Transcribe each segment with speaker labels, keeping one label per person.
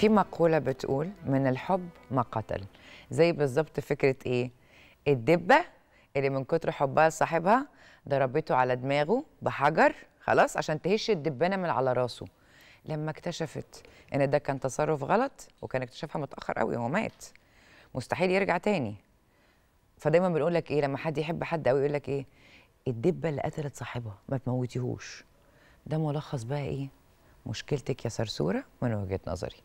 Speaker 1: في مقولة بتقول من الحب ما قتل زي بالظبط فكرة إيه الدبة اللي من كتر حبها لصاحبها ضربته على دماغه بحجر خلاص عشان تهش الدبانة من على راسه لما اكتشفت ان ده كان تصرف غلط وكان اكتشافها متاخر قوي هو مات مستحيل يرجع تاني فدايما بنقول لك ايه لما حد يحب حد قوي يقول لك ايه الدبه اللي قتلت صاحبها ما تموتيهوش ده ملخص بقى ايه مشكلتك يا سرسوره من وجهه نظري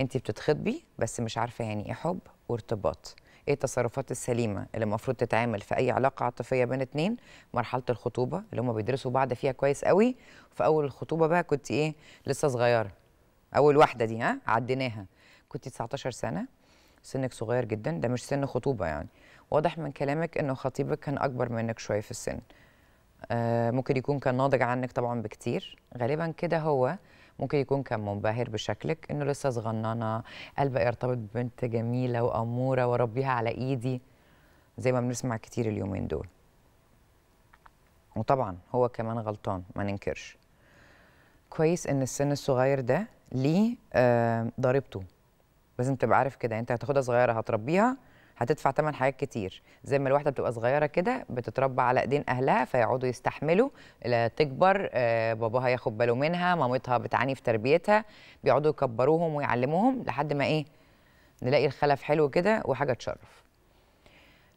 Speaker 1: انت بتتخطبي بس مش عارفه يعني ايه حب وارتباط ايه التصرفات السليمه اللي المفروض تتعامل في اي علاقه عاطفيه بين اتنين مرحله الخطوبه اللي هم بيدرسوا بعض فيها كويس قوي في اول الخطوبه بقى كنت ايه لسه صغيره اول واحده دي ها عديناها كنت 19 سنه سنك صغير جدا ده مش سن خطوبه يعني واضح من كلامك انه خطيبك كان اكبر منك شويه في السن آه ممكن يكون كان ناضج عنك طبعا بكتير غالبا كده هو ممكن يكون كان منبهر بشكلك انه لسه صغننه قلبه يرتبط ببنت جميله واموره واربيها على ايدي زي ما بنسمع كتير اليومين دول وطبعا هو كمان غلطان ما ننكرش كويس ان السن الصغير ده ليه آه، ضريبته لازم تبقى عارف كده يعني انت هتاخدها صغيره هتربيها هتدفع ثمن حاجات كتير زي ما الواحده بتبقى صغيره كده بتتربى على ايدين اهلها فيقعدوا يستحملوا تكبر آه، باباها ياخد باله منها مامتها بتعاني في تربيتها بيقعدوا يكبروهم ويعلموهم لحد ما ايه نلاقي الخلف حلو كده وحاجه تشرف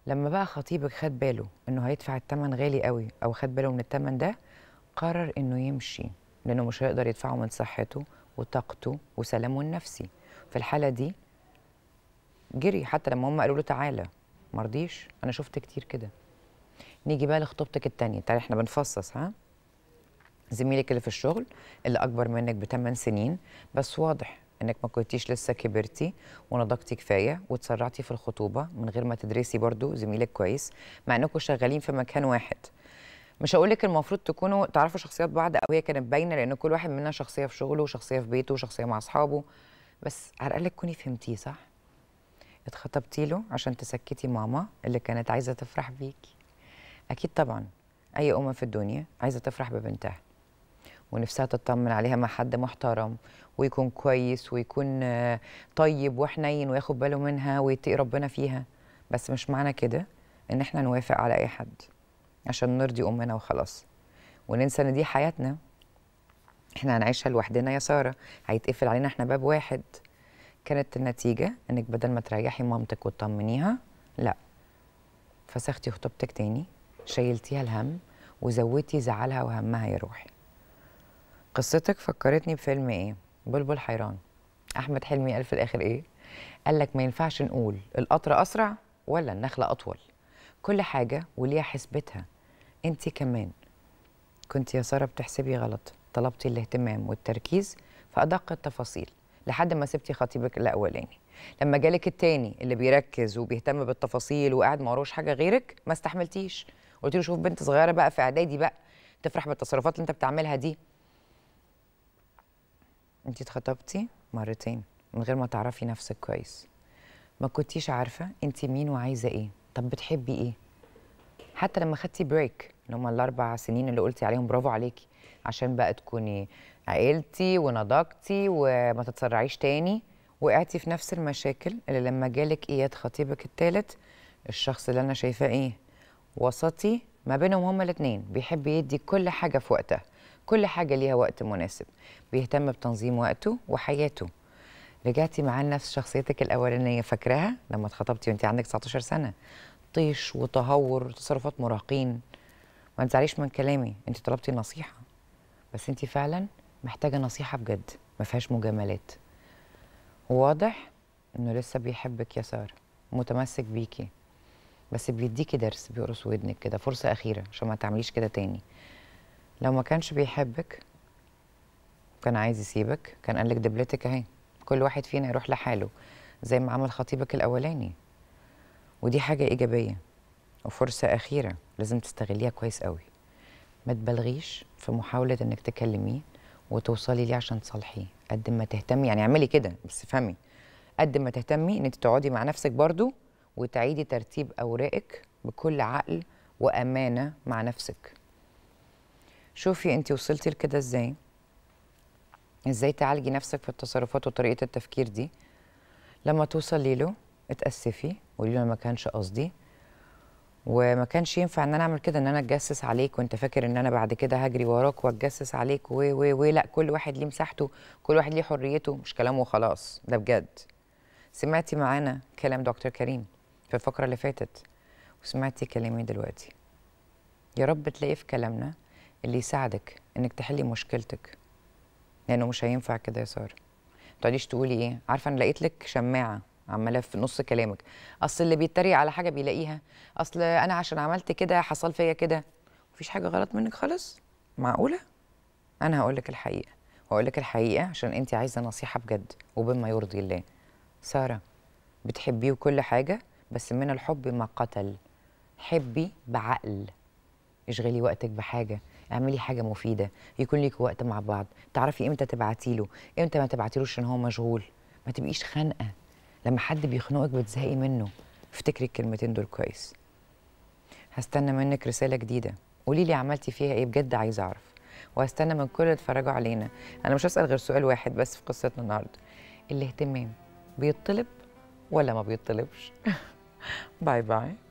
Speaker 1: لما بقى خطيبك خد باله انه هيدفع الثمن غالي قوي او خد باله من الثمن ده قرر انه يمشي لانه مش هيقدر يدفعه من صحته وطاقته وسلامه النفسي في الحاله دي جري حتى لما هم قالوا له تعالى مرضيش انا شفت كتير كده نيجي بقى لخطوبتك التانية تعالى احنا بنفصص ها زميلك اللي في الشغل اللي اكبر منك بثمان سنين بس واضح انك ما كنتيش لسه كبرتي ونضجتي كفايه وتسرعتي في الخطوبه من غير ما تدرسي برضو زميلك كويس مع انكم شغالين في مكان واحد مش هقول لك المفروض تكونوا تعرفوا شخصيات بعض او هي كانت باينه لان كل واحد منا شخصيه في شغله وشخصيه في بيته وشخصيه مع اصحابه بس على الاقل تكوني فهمتيه صح اتخطبتي له عشان تسكتي ماما اللي كانت عايزه تفرح بيكي اكيد طبعا اي ام في الدنيا عايزه تفرح ببنتها ونفسها تطمن عليها مع حد محترم ويكون كويس ويكون آه، طيب وحنين وياخد باله منها ويتقي ربنا فيها بس مش معنى كده ان احنا نوافق على اي حد عشان نرضي امنا وخلاص وننسى ان دي حياتنا احنا هنعيشها لوحدنا يا ساره هيتقفل علينا احنا باب واحد كانت النتيجه انك بدل ما تريحي مامتك وتطمنيها لا فسختي خطوبتك تاني شيلتيها الهم وزودتي زعلها وهمها يروح قصتك فكرتني بفيلم ايه بلبل حيران احمد حلمي قال في الاخر ايه قال لك ما ينفعش نقول القطر اسرع ولا النخله اطول كل حاجه وليها حسبتها انت كمان كنت يا ساره بتحسبي غلط طلبتي الاهتمام والتركيز في ادق التفاصيل لحد ما سبتي خطيبك الاولاني لما جالك التاني اللي بيركز وبيهتم بالتفاصيل وقاعد ما وراهوش حاجه غيرك ما استحملتيش قلت له شوف بنت صغيره بقى في اعدادي بقى تفرح بالتصرفات اللي انت بتعملها دي انت اتخطبتي مرتين من غير ما تعرفي نفسك كويس ما كنتيش عارفه انت مين وعايزه ايه طب بتحبي ايه حتى لما خدتي بريك اللي هم الاربع سنين اللي قلتي عليهم برافو عليكي عشان بقى تكوني عائلتي ونضاجتي وما تتسرعيش تاني وقعتي في نفس المشاكل اللي لما جالك اياد خطيبك الثالث الشخص اللي انا شايفاه ايه وسطي ما بينهم هما الاثنين بيحب يدي كل حاجه في وقتها كل حاجه ليها وقت مناسب بيهتم بتنظيم وقته وحياته رجعتي معاه لنفس شخصيتك الاولانيه فاكراها لما اتخطبتي وانت عندك 19 سنه طيش وتهور تصرفات مراهقين ما تزعليش من كلامي انت طلبتي نصيحه بس انت فعلا محتاجه نصيحه بجد ما فيهاش مجاملات واضح انه لسه بيحبك يا ساره متمسك بيكي بس بيديكي درس بيقرص ودنك كده فرصه اخيره عشان ما تعمليش كده تاني لو ما كانش بيحبك كان عايز يسيبك كان قال لك دبلتك اهي كل واحد فينا يروح لحاله زي ما عمل خطيبك الاولاني ودي حاجه ايجابيه وفرصه اخيره لازم تستغليها كويس قوي ما تبالغيش في محاوله انك تكلميه وتوصلي ليه عشان تصلحيه قد ما تهتمي يعني اعملي كده بس افهمي قد ما تهتمي ان انت تقعدي مع نفسك برضو وتعيدي ترتيب اوراقك بكل عقل وامانه مع نفسك شوفي انت وصلتي لكده ازاي ازاي تعالجي نفسك في التصرفات وطريقه التفكير دي لما توصلي له اتاسفي قولي له ما كانش قصدي وما كانش ينفع ان انا اعمل كده ان انا اتجسس عليك وانت فاكر ان انا بعد كده هجري وراك واتجسس عليك و و و لا كل واحد ليه مساحته كل واحد ليه حريته مش كلامه وخلاص ده بجد سمعتي معانا كلام دكتور كريم في الفقره اللي فاتت وسمعتي كلامي دلوقتي يا رب تلاقي في كلامنا اللي يساعدك انك تحلي مشكلتك لانه مش هينفع كده يا ساره ما تقعديش تقولي ايه عارفه انا لقيت لك شماعه عماله في نص كلامك اصل اللي بيتريق على حاجه بيلاقيها اصل انا عشان عملت كده حصل فيا كده مفيش حاجه غلط منك خالص معقوله انا هقول لك الحقيقه وهقول لك الحقيقه عشان انت عايزه نصيحه بجد وبما يرضي الله ساره بتحبيه وكل حاجه بس من الحب ما قتل حبي بعقل اشغلي وقتك بحاجه اعملي حاجه مفيده يكون ليك وقت مع بعض تعرفي امتى تبعتي له امتى ما تبعتيلوش ان هو مشغول ما تبقيش خانقه لما حد بيخنقك بتزهقي منه افتكري الكلمتين دول كويس هستنى منك رساله جديده قولي لي عملتي فيها ايه بجد عايزه اعرف وهستنى من كل اللي اتفرجوا علينا انا مش هسال غير سؤال واحد بس في قصتنا النهارده الاهتمام بيطلب ولا ما بيطلبش باي باي